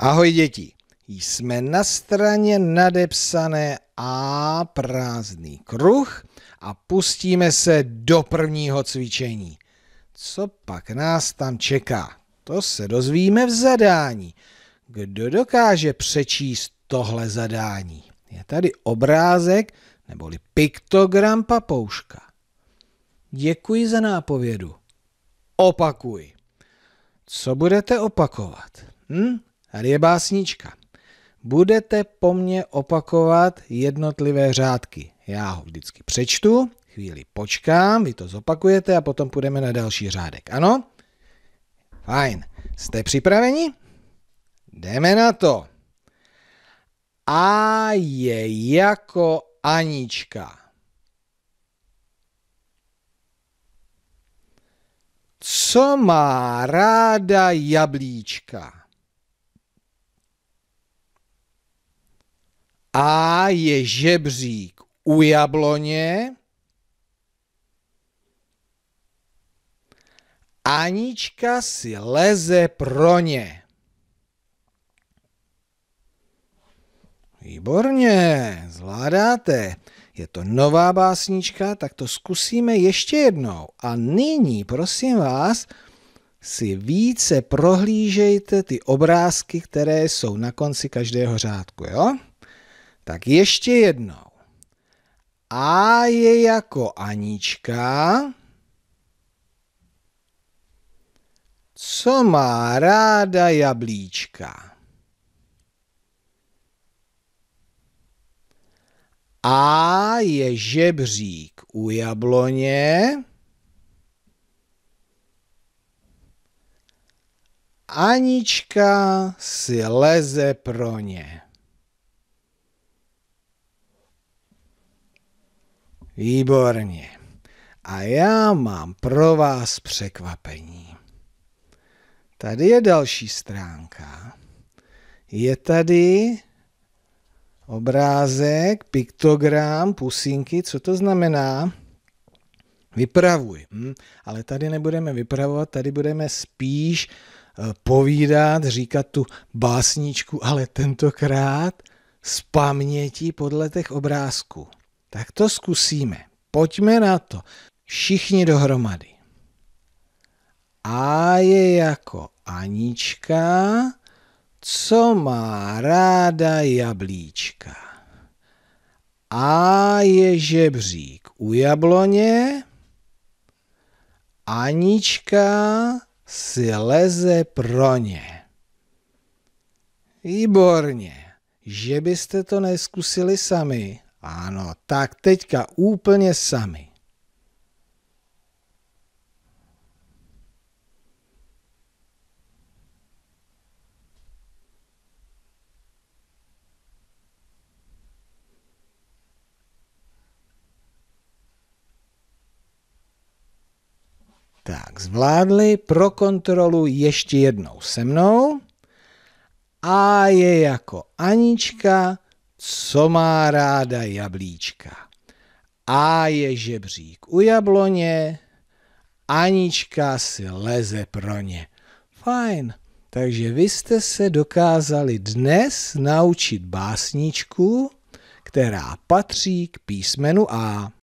Ahoj děti, jsme na straně nadepsané A prázdný kruh a pustíme se do prvního cvičení. Co pak nás tam čeká? To se dozvíme v zadání. Kdo dokáže přečíst tohle zadání? Je tady obrázek neboli piktogram papouška. Děkuji za nápovědu. Opakuj. Co budete opakovat? Hm? Tady je básnička. Budete po mně opakovat jednotlivé řádky. Já ho vždycky přečtu, chvíli počkám, vy to zopakujete a potom půjdeme na další řádek. Ano? Fajn. Jste připraveni? Jdeme na to. A je jako Anička. Co má ráda jablíčka? A je žebřík u jabloně. Anička si leze pro ně. Výborně, zvládáte. Je to nová básnička, tak to zkusíme ještě jednou. A nyní, prosím vás, si více prohlížejte ty obrázky, které jsou na konci každého řádku, jo? Tak ještě jednou. A je jako Anička. Co má ráda jablíčka? A je žebřík u jabloně. Anička si leze pro ně. Výborně. A já mám pro vás překvapení. Tady je další stránka. Je tady obrázek, piktogram, pusinky, co to znamená? Vypravuj. Hm? Ale tady nebudeme vypravovat, tady budeme spíš eh, povídat, říkat tu básničku, ale tentokrát z paměti podle těch obrázků. Tak to zkusíme. Pojďme na to. Všichni dohromady. A je jako Anička, co má ráda jablíčka. A je žebřík u jabloně, Anička si leze pro ně. Výborně, že byste to neskusili sami. Ano, tak teďka úplně sami. Tak, zvládli, pro kontrolu ještě jednou se mnou. A je jako Anička, co má ráda jablíčka. A je žebřík u jabloně, Anička si leze pro ně. Fajn, takže vy jste se dokázali dnes naučit básničku, která patří k písmenu A.